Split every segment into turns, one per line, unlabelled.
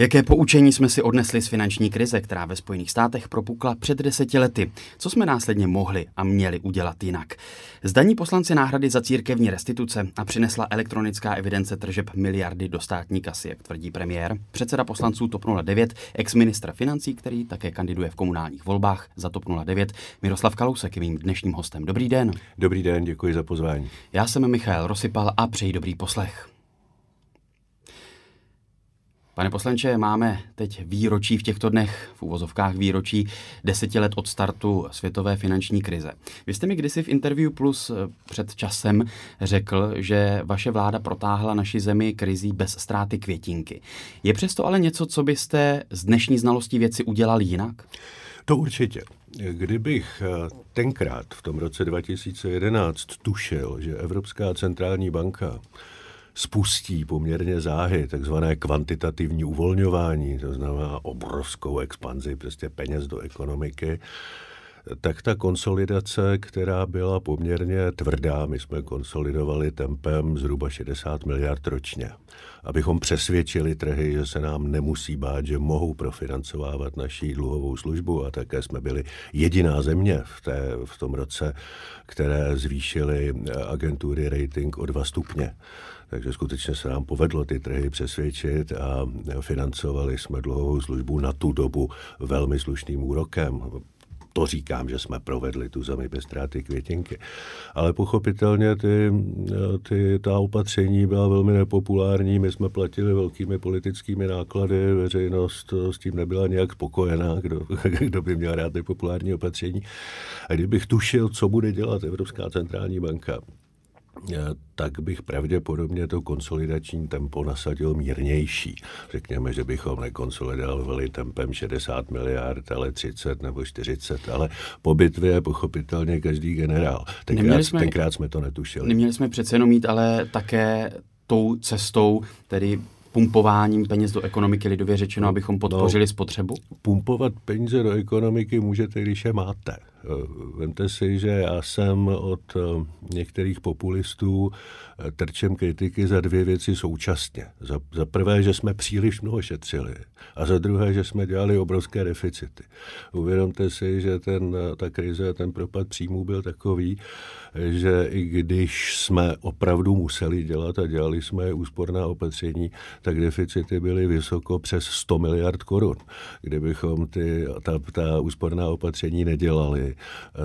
Jaké poučení jsme si odnesli z finanční krize, která ve Spojených státech propukla před deseti lety? Co jsme následně mohli a měli udělat jinak? Zdaní poslanci náhrady za církevní restituce a přinesla elektronická evidence tržeb miliardy do státní kasy, jak tvrdí premiér. Předseda poslanců TOP 09, ex-ministra financí, který také kandiduje v komunálních volbách za TOP 09, Miroslav Kalousek je mým dnešním hostem. Dobrý den. Dobrý den, děkuji za pozvání. Já jsem Michal Rosypal a přeji dobrý poslech. Pane poslanče, máme teď výročí v těchto dnech, v úvozovkách výročí, deseti let od startu světové finanční krize. Vy jste mi kdysi v Interview Plus eh, před časem řekl, že vaše vláda protáhla naši zemi krizí bez ztráty květinky. Je přesto ale něco, co byste z dnešní znalostí věci udělal jinak? To určitě. Kdybych eh, tenkrát v tom roce 2011 tušil, že Evropská centrální
banka spustí poměrně záhy, takzvané kvantitativní uvolňování, to znamená obrovskou expanzi prostě peněz do ekonomiky, tak ta konsolidace, která byla poměrně tvrdá, my jsme konsolidovali tempem zhruba 60 miliard ročně, abychom přesvědčili trhy, že se nám nemusí bát, že mohou profinancovávat naší dluhovou službu a také jsme byli jediná země v, té, v tom roce, které zvýšily eh, agentury rating o dva stupně. Takže skutečně se nám povedlo ty trhy přesvědčit a financovali jsme dluhovou službu na tu dobu velmi slušným úrokem. To říkám, že jsme provedli tu zemi bez ztráty květinky. Ale pochopitelně ty, ty, ta opatření byla velmi nepopulární. My jsme platili velkými politickými náklady, veřejnost s tím nebyla nějak spokojená, kdo, kdo by měl rád nepopulární opatření. A kdybych tušil, co bude dělat Evropská centrální banka, Eh, tak bych pravděpodobně to konsolidační tempo nasadil mírnější. Řekněme, že bychom nekonsolidovali tempem 60 miliard, ale 30 nebo 40, ale po bitvě je pochopitelně každý generál. Tenkrát, jsme, tenkrát jsme to netušili.
Neměli jsme přece jenom mít, ale také tou cestou, tedy pumpováním peněz do ekonomiky, lidově řečeno, abychom no, podpořili no, spotřebu? Pumpovat peníze do ekonomiky můžete, když je máte.
Vemte si, že já jsem od eh, některých populistů eh, trčem kritiky za dvě věci současně. Za, za prvé, že jsme příliš mnoho šetřili a za druhé, že jsme dělali obrovské deficity. Uvědomte si, že ten, eh, ta krize a ten propad příjmů byl takový, že i když jsme opravdu museli dělat a dělali jsme úsporná opatření, tak deficity byly vysoko přes 100 miliard korun. Kdybychom ty, ta, ta úsporná opatření nedělali, nebyly,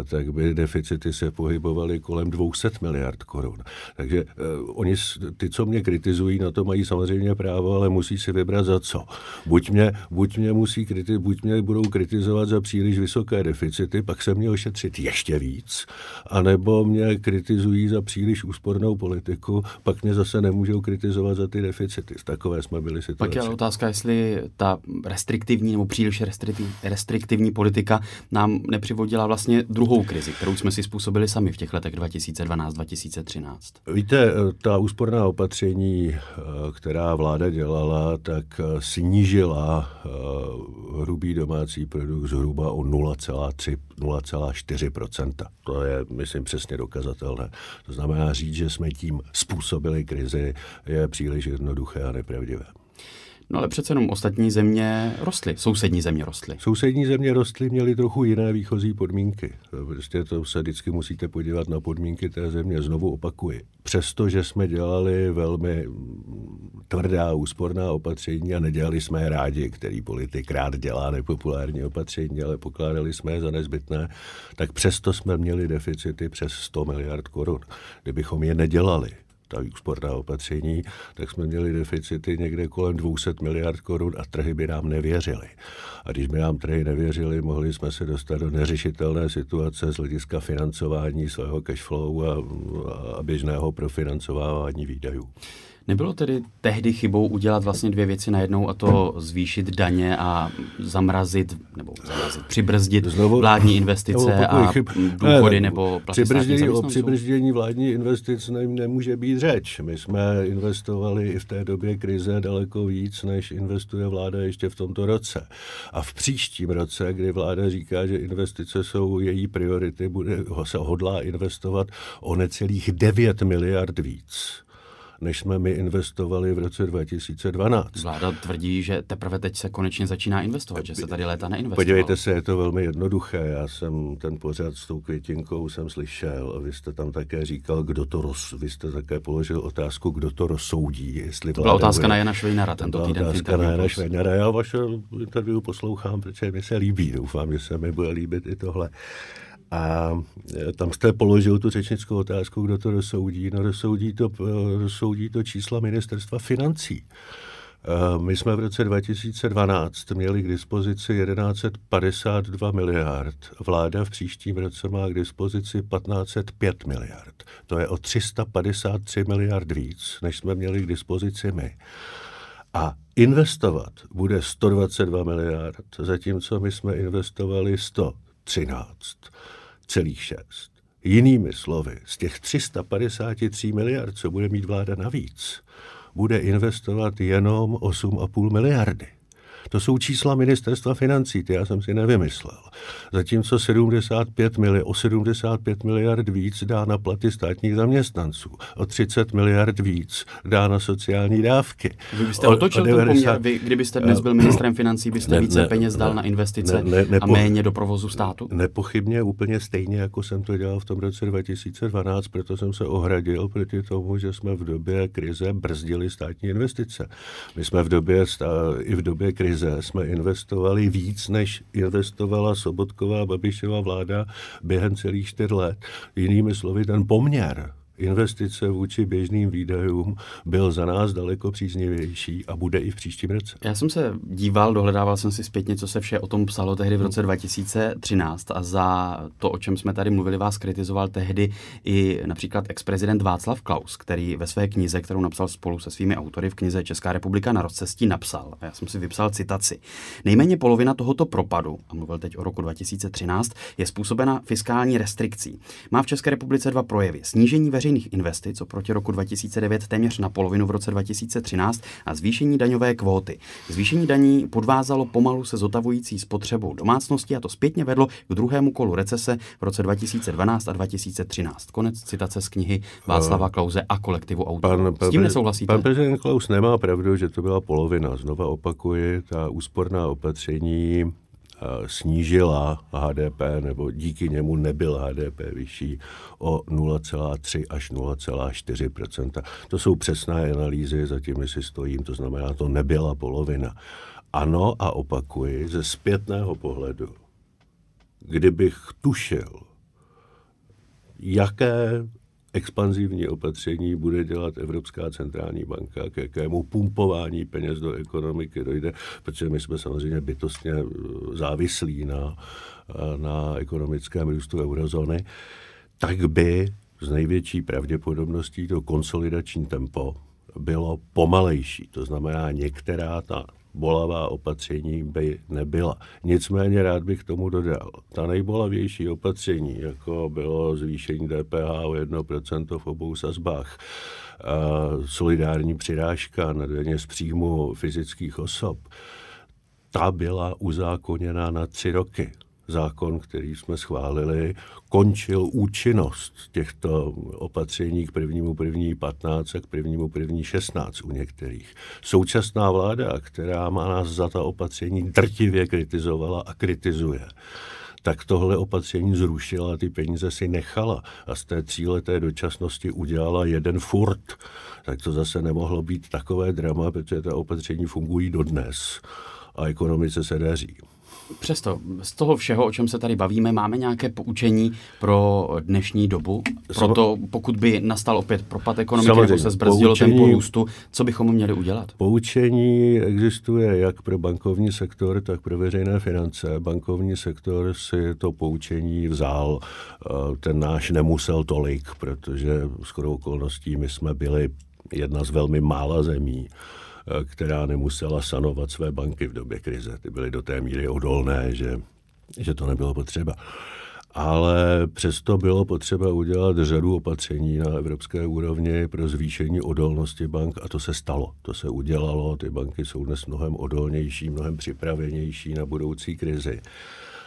eh, tak by deficity se pohybovaly kolem 200 miliard korun. Takže eh, oni, ty, co mě kritizují, na to mají samozřejmě právo, ale musí si vybrat za co. Buď mě, buď mě, musí kriti- buď mě budou kritizovat za příliš vysoké deficity, pak se mě ošetřit ještě víc, anebo mě kritizují za příliš úspornou politiku, pak mě zase nemůžou kritizovat za ty deficity. takové jsme byli situace. Pak je
otázka, jestli ta restriktivní nebo příliš restriktivní, restriktivní politika nám nepřivodila vlastně druhou krizi, kterou jsme si způsobili sami v těch letech 2012-2013?
Víte, ta úsporná opatření, eh, která vláda dělala, tak eh, snížila eh, hrubý domácí produkt zhruba o 0,3-0,4 To je, myslím, přesně dokazatelné. To znamená říct, že jsme tím
způsobili krizi, je příliš jednoduché a nepravdivé. No ale přece jenom ostatní země rostly, sousední země rostly.
Sousední země rostly, měly trochu jiné výchozí podmínky. Prostě to se vždycky musíte podívat na podmínky té země. Znovu opakuji. Přestože jsme dělali velmi mm, tvrdá úsporná opatření a nedělali jsme je rádi, který politik rád dělá nepopulární opatření, ale pokládali jsme je za nezbytné, tak přesto jsme měli deficity přes 100 miliard korun. Kdybychom je nedělali, ta úsporná opatření, tak jsme měli deficity někde kolem 200 miliard korun a trhy by nám nevěřily. A když by nám trhy nevěřily, mohli jsme se dostat do neřešitelné situace z hlediska financování svého flow a, a běžného profinancování
výdajů. Nebylo tedy tehdy chybou udělat vlastně dvě věci najednou a to zvýšit daně a zamrazit, nebo zamrazit, přibrzdit znovu, vládní investice a chyb. důchody ne, nebo přibrzdění, O
přibrzdění vládní investic ne, nemůže být řeč. My jsme investovali i v té době krize daleko víc, než investuje vláda ještě v tomto roce. A v příštím roce, kdy vláda říká, že investice jsou její priority, bude, se hodlá investovat o necelých 9 miliard víc
než jsme my investovali v roce 2012. Vláda tvrdí, že teprve teď se konečně začíná investovat, že se tady léta neinvestovalo. Podívejte
se, je to velmi jednoduché. Já jsem ten pořád s tou květinkou jsem slyšel a vy jste tam také říkal, kdo to roz... Vy jste také položil otázku, kdo to rozsoudí. Jestli to byla otázka bude... na Jana Švejnara tento týden. Otázka na Jana Švejnara. Já vaše interview poslouchám, protože mi se líbí. Doufám, že se mi bude líbit i tohle. A e, tam jste položil tu řečnickou otázku, kdo to dosoudí. No dosoudí to, dosoudí e, to čísla ministerstva financí. E, my jsme v roce 2012 měli k dispozici 1152 miliard. Vláda v příštím roce má k dispozici 1505 miliard. To je o 353 miliard víc, než jsme měli k dispozici my. A investovat bude 122 miliard, zatímco my jsme investovali 100. 13, celých 6. Jinými slovy, z těch 353 miliard, co bude mít vláda navíc, bude investovat jenom 8,5 miliardy. To jsou čísla ministerstva financí, ty já jsem si nevymyslel. Zatímco 75 mili, o 75 miliard víc dá na platy státních zaměstnanců, o 30 miliard víc dá na sociální dávky. Vy byste o, otočil o 90... poměr, vy, kdybyste dnes byl eh,
ministrem financí, byste ne, více ne, peněz dal ne, na investice ne, ne, nepo... a méně
do provozu státu? Nepochybně úplně stejně, jako jsem to dělal v tom roce 2012, proto jsem se ohradil proti tomu, že jsme v době krize brzdili státní investice. My jsme v době, i v době krize krize jsme investovali víc, než investovala Sobotková Babišova vláda během celých čtyř let. Jinými slovy, ten poměr investice vůči běžným
výdajům byl za nás daleko příznivější a bude i v příštím roce. Já jsem se díval, dohledával jsem si zpětně, co se vše o tom psalo tehdy v roce 2013 hmm. a za to, o čem jsme tady mluvili, vás kritizoval tehdy i například ex-prezident Václav Klaus, který ve své knize, kterou napsal spolu se svými autory v knize Česká republika na rozcestí, napsal, a já jsem si vypsal citaci, nejméně polovina tohoto propadu, a mluvil teď o roku 2013, je způsobena fiskální restrikcí. Má v České republice dva projevy. Snížení veřejných veřejných investic oproti roku 2009 téměř na polovinu v roce 2013 a zvýšení daňové kvóty. Zvýšení daní podvázalo pomalu se zotavující spotřebou domácností a to zpětně vedlo k druhému kolu recese v roce 2012 a 2013. Konec citace z knihy Václava eh, Klauze a kolektivu autorů. S tím nesouhlasíte? Pan
prezident Klaus nemá pravdu, že to byla polovina. Znova opakuji, ta úsporná opatření snížila HDP, nebo díky němu nebyl HDP vyšší o 0,3 až 0,4 To jsou přesné analýzy, za těmi si stojím, to znamená, to nebyla polovina. Ano, a opakuji, ze zpětného pohledu, kdybych tušil, jaké expanzivní opatření bude dělat Evropská centrální banka, k jakému pumpování peněz do ekonomiky dojde, protože my jsme samozřejmě bytostně eh, závislí na, eh, na ekonomickém růstu eurozóny, tak by z největší pravděpodobností to konsolidační tempo bylo pomalejší. To znamená, některá ta bolavá opatření by nebyla. Nicméně rád bych tomu dodal. Ta nejbolavější opatření, jako bylo zvýšení DPH o 1% v obou sazbách, solidární přirážka na daně z příjmu fyzických osob, ta byla uzákoněná na tři roky zákon, který jsme schválili, končil účinnost těchto opatření k prvnímu první 15 a k prvnímu první 16 u některých. Současná vláda, která má nás za ta opatření drtivě kritizovala a kritizuje, tak tohle opatření zrušila a ty peníze si nechala a z té tříleté dočasnosti udělala jeden furt. Tak to zase nemohlo být takové drama, protože ta opatření fungují dodnes a ekonomice se daří.
Přesto z toho všeho, o čem se tady bavíme, máme nějaké poučení pro dnešní dobu? Proto pokud by nastal opět propad ekonomiky nebo se zbrzdilo poučení, tempo růstu, co bychom měli udělat?
Poučení existuje jak pro bankovní sektor, tak pro veřejné finance. Bankovní sektor si to poučení vzal. Eh, ten náš nemusel tolik, protože skoro okolností my jsme byli jedna z velmi mála zemí, Eh, která nemusela sanovat své banky v době krize. Ty byly do té míry odolné, že, že to nebylo potřeba. Ale přesto bylo potřeba udělat řadu opatření na evropské úrovni pro zvýšení odolnosti bank a to se stalo. To se udělalo, ty banky jsou dnes mnohem odolnější, mnohem připravenější na budoucí krizi.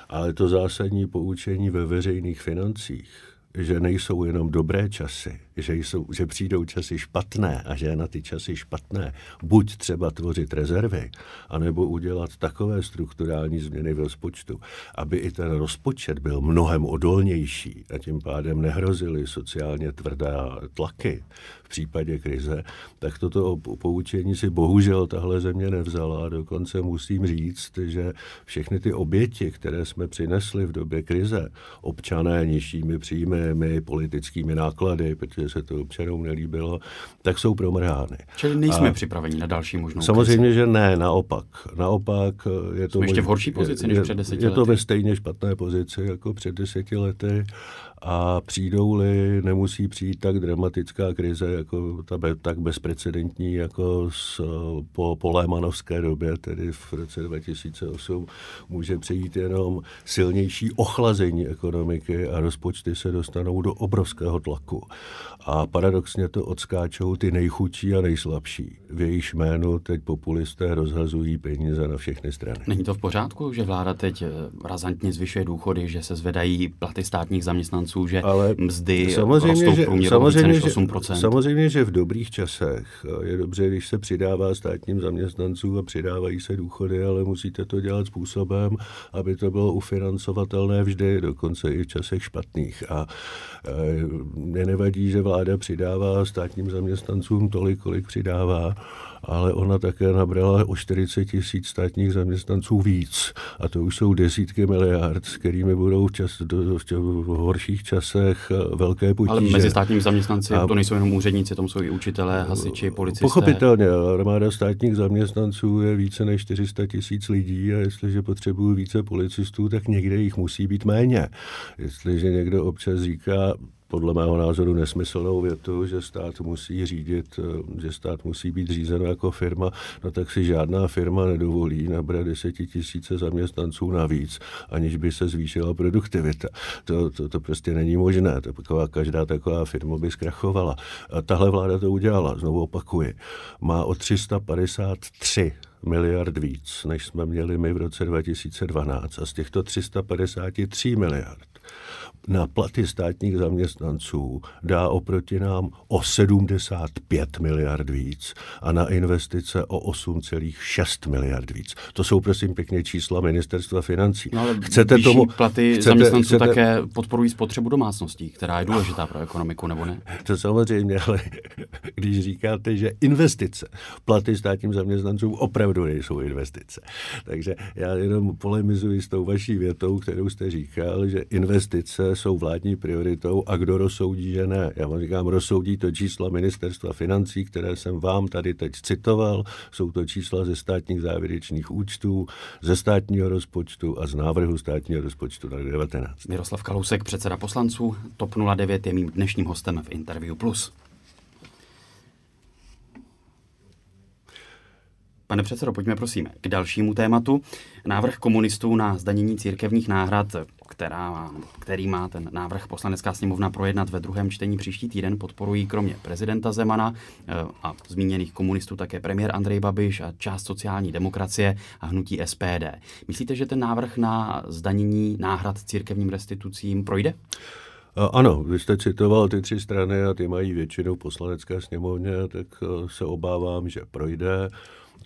Ale to zásadní poučení ve veřejných financích, že nejsou jenom dobré časy, že, jsou, že přijdou časy špatné a že na ty časy špatné buď třeba tvořit rezervy, anebo udělat takové strukturální změny v rozpočtu, aby i ten rozpočet byl mnohem odolnější a tím pádem nehrozily sociálně tvrdé tlaky v případě krize, tak toto poučení si bohužel tahle země nevzala a dokonce musím říct, že všechny ty oběti, které jsme přinesli v době krize, občané nižšími příjmy, politickými náklady, protože že se to občanům nelíbilo, tak jsou promrhány. Čili nejsme a připraveni na další možnost. Samozřejmě, že ne, naopak. Naopak je to... Jsme ještě v horší pozici je, než před deseti Je to ve stejně špatné pozici jako před deseti lety a přijdou-li, nemusí přijít tak dramatická krize, jako ta be, tak bezprecedentní, jako s, po, po Lémanovské době, tedy v roce 2008, může přijít jenom silnější ochlazení ekonomiky a rozpočty se dostanou do obrovského tlaku a paradoxně to odskáčou ty nejchudší a nejslabší. V jejich jménu teď populisté rozhazují peníze na všechny
strany. Není to v pořádku, že vláda teď eh, razantně zvyšuje důchody, že se zvedají platy státních zaměstnanců, že Ale mzdy samozřejmě, rostou že, samozřejmě, více než 8%? Že,
samozřejmě, že v dobrých časech je dobře, když se přidává státním zaměstnancům a přidávají se důchody, ale musíte to dělat způsobem, aby to bylo ufinancovatelné vždy, dokonce i v časech špatných. A e, eh, nevadí, že vláda přidává státním zaměstnancům tolik, kolik přidává, ale ona také nabrala o 40 tisíc státních zaměstnanců víc. A to už jsou desítky miliard, s kterými budou v, čas, do, v,
v horších časech eh, velké potíže. Ale mezi státními zaměstnanci a, to nejsou jenom úředníci, tam jsou i učitelé, hasiči, policisté. Pochopitelně,
armáda státních zaměstnanců je více než 400 tisíc lidí a jestliže potřebují více policistů, tak někde jich musí být méně. Jestliže někdo občas říká, podle mého názoru nesmyslnou větu, že stát musí řídit, eh, že stát musí být řízen jako firma, no tak si žádná firma nedovolí nabrat desetitisíce zaměstnanců navíc, aniž by se zvýšila produktivita. To, to, to prostě není možné. Taková, každá taková firma by zkrachovala. A tahle vláda to udělala, znovu opakuji. Má o 353 miliard víc, než jsme měli my v roce 2012. A z těchto 353 miliard na platy státních zaměstnanců dá oproti nám o 75 miliard víc a na investice o 8,6 miliard víc. To jsou prosím pěkně čísla ministerstva financí. No ale chcete tomu, platy chcete, zaměstnanců chcete, také podporují
spotřebu domácností, která je důležitá pro ekonomiku, nebo ne? To samozřejmě, ale
když říkáte, že investice, platy státním zaměstnancům opravdu nejsou investice. Takže já jenom polemizuji s tou vaší větou, kterou jste říkal, že investice investice jsou vládní prioritou a kdo rozsoudí, že ne. Já vám říkám, rozsoudí to čísla ministerstva financí, které jsem vám tady teď citoval. Jsou to čísla ze státních závěrečných účtů, ze státního rozpočtu a z návrhu státního rozpočtu na 19. Miroslav Kalousek,
předseda poslanců TOP 09, je mým dnešním hostem v Interview Plus. Pane předsedo, pojďme prosím k dalšímu tématu. Návrh komunistů na zdanění církevních náhrad která který má ten návrh poslanecká sněmovna projednat ve druhém čtení příští týden, podporují kromě prezidenta Zemana eh, a zmíněných komunistů také premiér Andrej Babiš a část sociální demokracie a hnutí SPD. Myslíte, že ten návrh na zdanění náhrad církevním restitucím projde? Eh, ano, vy jste citoval ty tři strany a ty mají většinu poslanecké sněmovně,
tak eh, se obávám, že projde.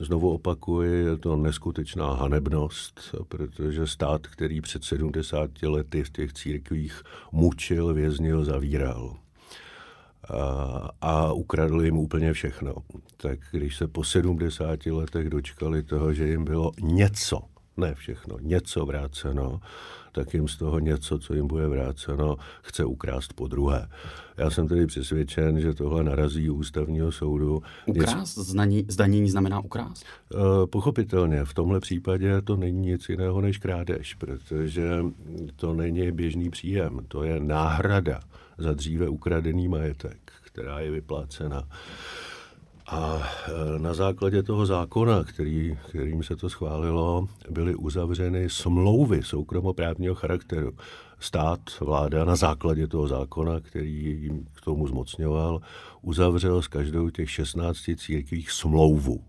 Znovu opakuji, je to neskutečná hanebnost, protože stát, který před 70 lety v těch církvích mučil, věznil, zavíral a, a ukradl jim úplně všechno. Tak když se po 70 letech dočkali toho, že jim bylo něco ne všechno, něco vráceno, tak jim z toho něco, co jim bude vráceno, chce ukrást po druhé. Já jsem tedy přesvědčen, že tohle narazí ústavního soudu. Ukrást? Nic... zdanění znamená ukrást? Eh, pochopitelně. V tomhle případě to není nic jiného než krádež, protože to není běžný příjem. To je náhrada za dříve ukradený majetek, která je vyplácena. A e, na základě toho zákona, který, kterým se to schválilo, byly uzavřeny smlouvy soukromoprávního charakteru. Stát, vláda na základě toho zákona, který jim k tomu zmocňoval, uzavřel s každou těch 16 církvích smlouvu.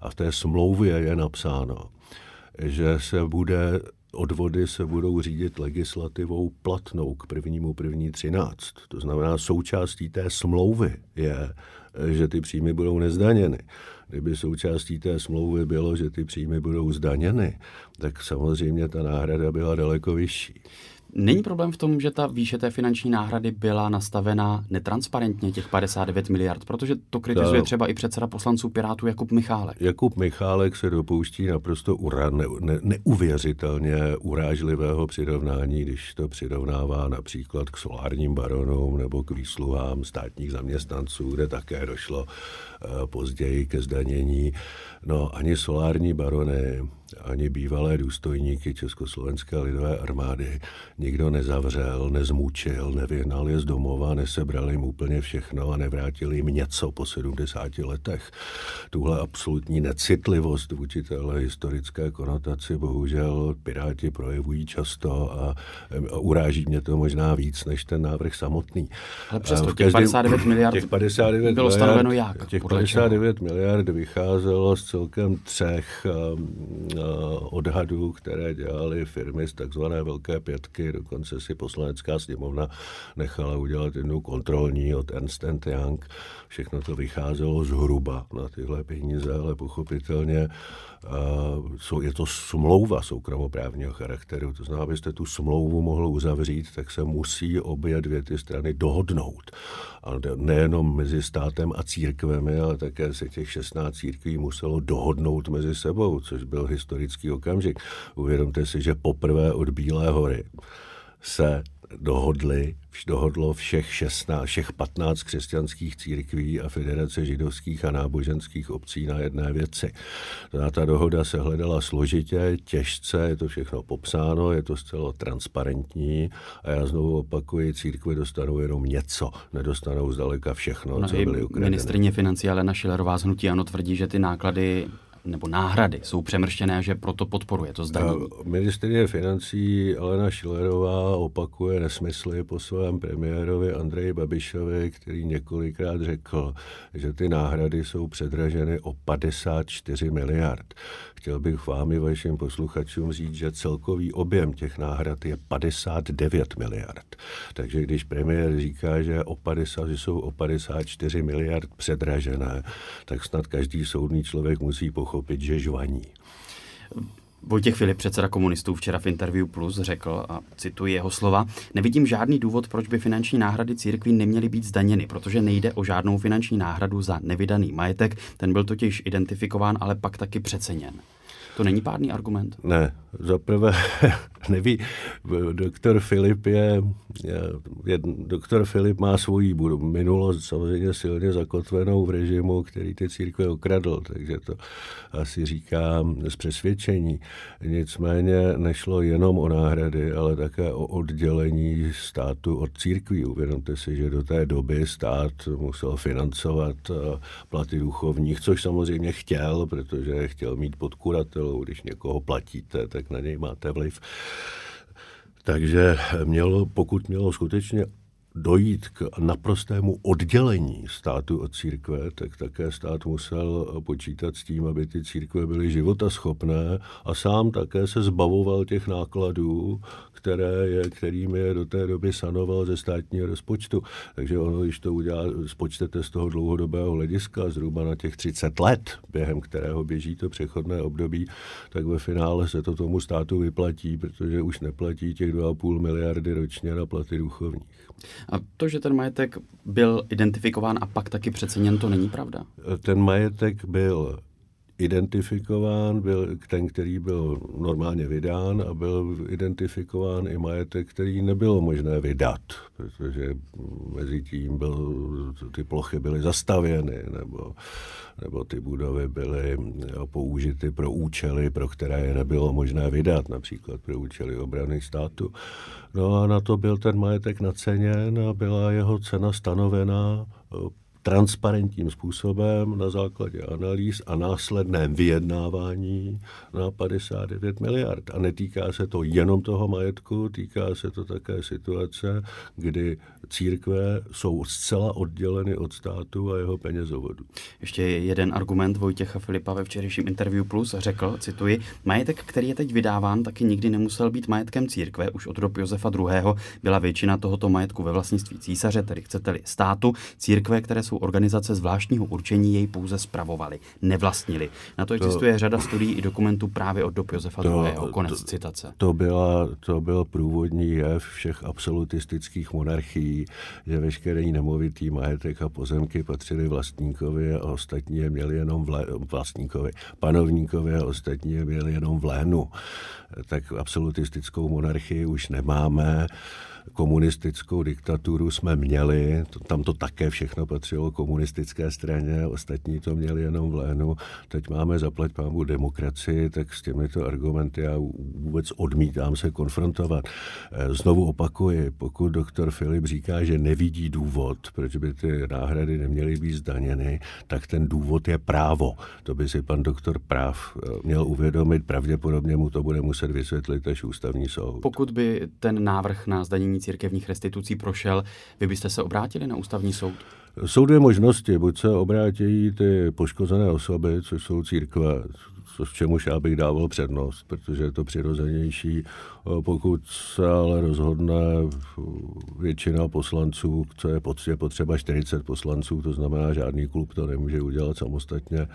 A v té smlouvě je napsáno, že se bude odvody se budou řídit legislativou platnou k prvnímu první 13. To znamená, součástí té smlouvy je, že ty příjmy budou nezdaněny. Kdyby součástí té smlouvy bylo, že ty příjmy budou
zdaněny, tak samozřejmě ta náhrada byla daleko vyšší. Není problém v tom, že ta výše té finanční náhrady byla nastavena netransparentně, těch 59 miliard, protože to kritizuje třeba i předseda poslanců Pirátů Jakub Michálek.
Jakub Michálek se dopouští naprosto ura, ne, ne, neuvěřitelně urážlivého přirovnání, když to přirovnává například k solárním baronům nebo k výsluhám státních zaměstnanců, kde také došlo uh, později ke zdanění. No, ani solární barony, ani bývalé důstojníky Československé lidové armády nikdo nezavřel, nezmučil, nevyhnal je z domova, nesebral jim úplně všechno a nevrátil jim něco po 70 letech. Tuhle absolutní necitlivost vůči téhle historické konotaci bohužel Piráti projevují často a, a uráží mě to možná víc než ten návrh samotný. Ale přesto těch 59 miliard těch 59 bylo stanoveno jak? Těch 59 miliard vycházelo z celkem třech um, Eh, odhadů, které dělaly firmy z takzvané Velké pětky. Dokonce si poslanecká sněmovna nechala udělat jednu kontrolní od Ernst Young. Všechno to vycházelo zhruba na tyhle peníze, ale pochopitelně eh, jsou, je to smlouva soukromoprávního charakteru. To znamená, abyste tu smlouvu mohl uzavřít, tak se musí obě dvě ty strany dohodnout. A nejenom mezi státem a církvemi, ale také se těch 16 církví muselo dohodnout mezi sebou, což byl historický historický okamžik. Uvědomte si, že poprvé od Bílé hory se dohodli, dohodlo všech 16, všech 15 křesťanských církví a Federace židovských a náboženských obcí na jedné věci. A ta dohoda se hledala složitě, těžce, je to všechno popsáno, je to zcela transparentní a já znovu opakuji, církve dostanou jenom něco, nedostanou zdaleka všechno, no co byly ukradené. Ministrině
financí Alena Šilerová z Hnutí Ano tvrdí, že ty náklady nebo náhrady jsou přemrštěné, že proto podporuje to zdanění.
Eh, Ministrině financí Alena Šilerová opakuje nesmysly po svém premiérovi Andreji Babišovi, který několikrát řekl, že ty náhrady jsou předraženy o 54 miliard. Chtěl bych vám i vašim posluchačům říct, že celkový objem těch náhrad je 59 miliard. Takže když premiér říká, že, o 50, že jsou o 54 miliard předražené,
tak snad každý soudný člověk musí pochopit, pochopit, že žvaní. Vojtěch Filip, předseda komunistů, včera v Interview Plus řekl, a cituji jeho slova, nevidím žádný důvod, proč by finanční náhrady církví neměly být zdaněny, protože nejde o žádnou finanční náhradu za nevydaný majetek, ten byl totiž identifikován, ale pak taky přeceněn. To není pádný argument? Ne, zaprvé neví, doktor Filip je,
je, doktor Filip má svoji minulost samozřejmě silně zakotvenou v režimu, který ty církve okradl, takže to asi říkám z přesvědčení. Nicméně nešlo jenom o náhrady, ale také o oddělení státu od církví. Uvědomte si, že do té doby stát musel financovat eh, platy duchovních, což samozřejmě chtěl, protože chtěl mít podkuratel nákladů, když někoho platíte, tak na něj máte vliv. Takže mělo, pokud mělo skutečně dojít k naprostému oddělení státu od církve, tak také stát musel počítat s tím, aby ty církve byly životaschopné a sám také se zbavoval těch nákladů, které je, kterými je do té doby sanoval ze státního rozpočtu. Takže ono, když to udělá, spočtete z toho dlouhodobého hlediska, zhruba na těch 30 let, během kterého běží to přechodné období, tak ve
finále se to tomu státu vyplatí, protože už neplatí těch 2,5 miliardy ročně na platy duchovních. A to, že ten majetek byl identifikován a pak taky přeceněn, to není pravda? Ten majetek byl identifikován, byl ten, který
byl normálně vydán a byl identifikován i majetek, který nebylo možné vydat, protože mezi tím byl, ty plochy byly zastavěny nebo, nebo ty budovy byly použity pro účely, pro které je nebylo možné vydat, například pro účely obrany státu. No a na to byl ten majetek naceněn a byla jeho cena stanovená transparentním způsobem na základě analýz a následném vyjednávání na 59 miliard. A netýká se to jenom toho majetku, týká se to také situace,
kdy církve jsou zcela odděleny od státu a jeho penězovodu. Ještě jeden argument Vojtěcha Filipa ve včerejším interview Plus řekl, cituji, majetek, který je teď vydáván, taky nikdy nemusel být majetkem církve. Už od dob Josefa II. byla většina tohoto majetku ve vlastnictví císaře, tedy chcete-li státu. Církve, které jsou organizace zvláštního určení, jej pouze spravovali, nevlastnili. Na to existuje to, řada studií i dokumentů právě od dob Josefa to, II. Konec to, citace.
To, byla, to byl průvodní jev všech absolutistických monarchií že veškerý nemovitý majetek a pozemky patřily vlastníkovi a ostatní je měli jenom v vlastníkovi, panovníkovi a ostatní je měli jenom v lénu. Tak absolutistickou monarchii už nemáme komunistickou diktaturu jsme měli, tam to také všechno patřilo komunistické straně, ostatní to měli jenom v lénu. Teď máme zaplať pámu demokracii, tak s těmito argumenty já vůbec odmítám se konfrontovat. Eh, znovu opakuji, pokud doktor Filip říká, že nevidí důvod, proč by ty náhrady neměly být zdaněny, tak ten důvod je právo. To by si pan doktor práv eh, měl uvědomit, pravděpodobně mu to bude muset vysvětlit až ústavní soud.
Pokud by ten návrh na zdanění církevních restitucí prošel, vy byste se obrátili na ústavní soud?
Jsou dvě možnosti. Buď se obrátí ty poškozené osoby, což jsou církve, což čemuž já bych dával přednost, protože je to přirozenější. Pokud se ale rozhodne většina poslanců, co je potřeba 40 poslanců, to znamená, žádný klub to nemůže udělat samostatně,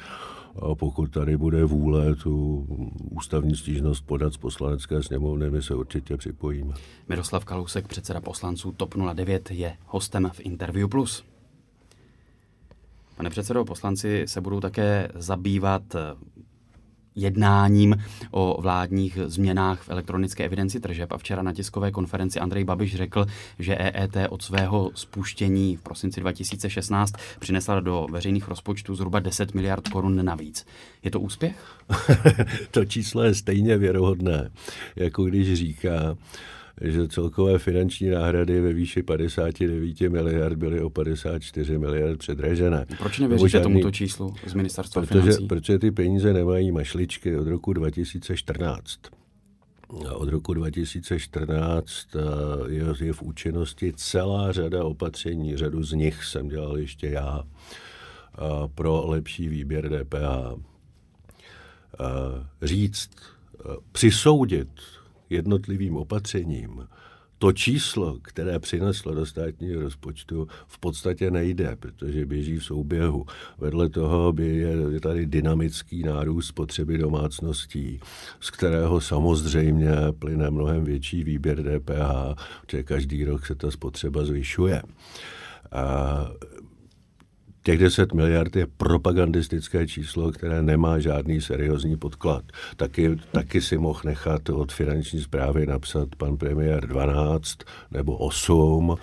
a pokud tady bude vůle tu ústavní stížnost podat z poslanecké sněmovny, my se určitě připojíme. Miroslav
Kalousek, předseda poslanců TOP 09, je hostem v Interview Plus. Pane předsedo, poslanci se budou také zabývat eh, jednáním o vládních změnách v elektronické evidenci tržeb a včera na tiskové konferenci Andrej Babiš řekl, že EET od svého spuštění v prosinci 2016 přinesla do veřejných rozpočtů zhruba 10 miliard korun navíc. Je to úspěch? to číslo je stejně
věrohodné, jako když říká, že celkové finanční náhrady ve výši 59 miliard byly o 54 miliard předražené. Proč nevěříte žádný, tomuto číslu z ministerstva protože, financí? Protože ty peníze nemají mašličky od roku 2014. Od roku 2014 eh, je, je v účinnosti celá řada opatření, řadu z nich jsem dělal ještě já, eh, pro lepší výběr DPH. Eh, říct, přisoudit jednotlivým opatřením to číslo, které přineslo do státního rozpočtu, v podstatě nejde, protože běží v souběhu. Vedle toho by je tady dynamický nárůst potřeby domácností, z kterého samozřejmě plyne mnohem větší výběr DPH, protože každý rok se ta spotřeba zvyšuje. A Těch 10 miliard je propagandistické číslo, které nemá žádný seriózní podklad. Taky, taky si mohl nechat od finanční zprávy napsat pan premiér 12 nebo 8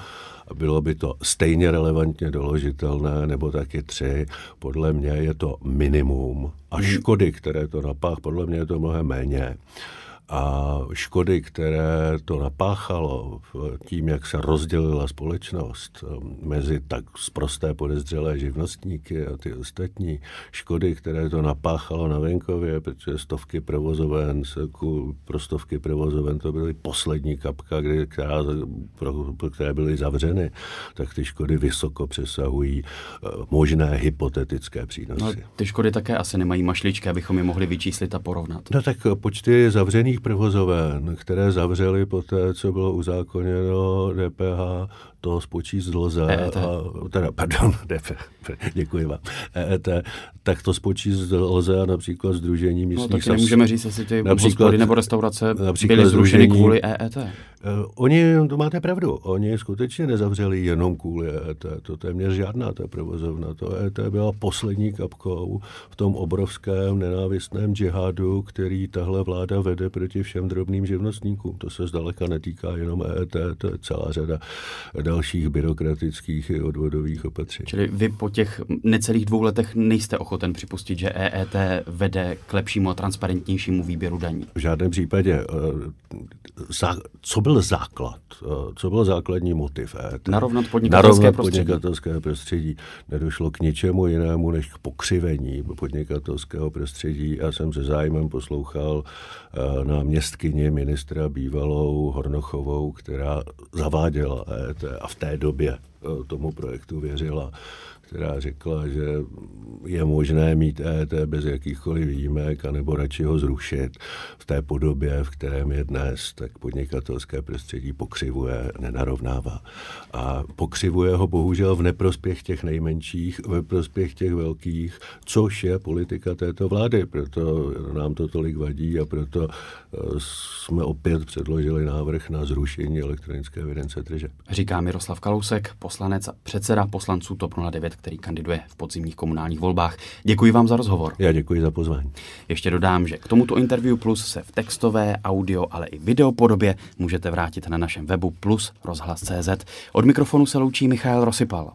bylo by to stejně relevantně doložitelné, nebo taky tři. Podle mě je to minimum. A škody, které to napáh, podle mě je to mnohem méně. A škody, které to napáchalo tím, jak se rozdělila společnost um, mezi tak zprosté podezřelé živnostníky a ty ostatní, škody, které to napáchalo na venkově, protože stovky provozoven, pro stovky provozoven to byly poslední kapka, kdy, která, pro, které byly zavřeny, tak ty škody vysoko přesahují uh, možné hypotetické
přínosy. No, ty škody také asi nemají mašličky, abychom je mohli vyčíslit a porovnat.
No tak počty zavřených provozoven, které zavřely po té, co bylo uzákoněno DPH, to spočíst lze. EET. A, teda, pardon, DPH, děkuji vám. EET, tak to spočíst lze a například Združení no, místních no, taky nemůžeme říct, jestli ty například, hospody nebo restaurace byly zrušeny kvůli EET. Eh, oni, to máte pravdu, oni skutečně nezavřeli jenom kvůli EET, to téměř žádná ta provozovna. To EET byla poslední kapkou v tom obrovském nenávistném džihadu, který tahle vláda vede proti všem drobným živnostníkům. To se zdaleka netýká jenom EET, to je celá řada
dalších byrokratických i odvodových opatření. Čili vy po těch necelých dvou letech nejste ochoten připustit, že EET vede k lepšímu a transparentnějšímu výběru daní? V žádném případě. Eh, co byl byl základ, eh, co byl základní
motiv EET? Narovnat podnikatelské Narovnat prostředí. podnikatelské prostředí. Nedošlo k ničemu jinému než k pokřivení podnikatelského prostředí. Já jsem se zájmem poslouchal eh, náměstkyni ministra bývalou Hornochovou, která zaváděla EET a v té době Eh, tomu projektu věřila, která řekla, že je možné mít EET bez jakýchkoliv výjimek, anebo radši ho zrušit v té podobě, v kterém je dnes, tak podnikatelské prostředí pokřivuje, nenarovnává. A pokřivuje ho bohužel v neprospěch těch nejmenších, ve prospěch těch velkých, což je politika této vlády. Proto nám to tolik vadí a proto
eh, jsme opět předložili návrh na zrušení elektronické evidence tržeb. Říká Miroslav Kalousek, poslanec a předseda poslanců TOP 09, který kandiduje v podzimních komunálních volbách. Děkuji vám za rozhovor. Já děkuji za pozvání. Ještě dodám, že k tomuto interview plus se v textové, audio, ale i video podobě můžete vrátit na našem webu plus rozhlas.cz. Od mikrofonu se loučí Michal Rosipal.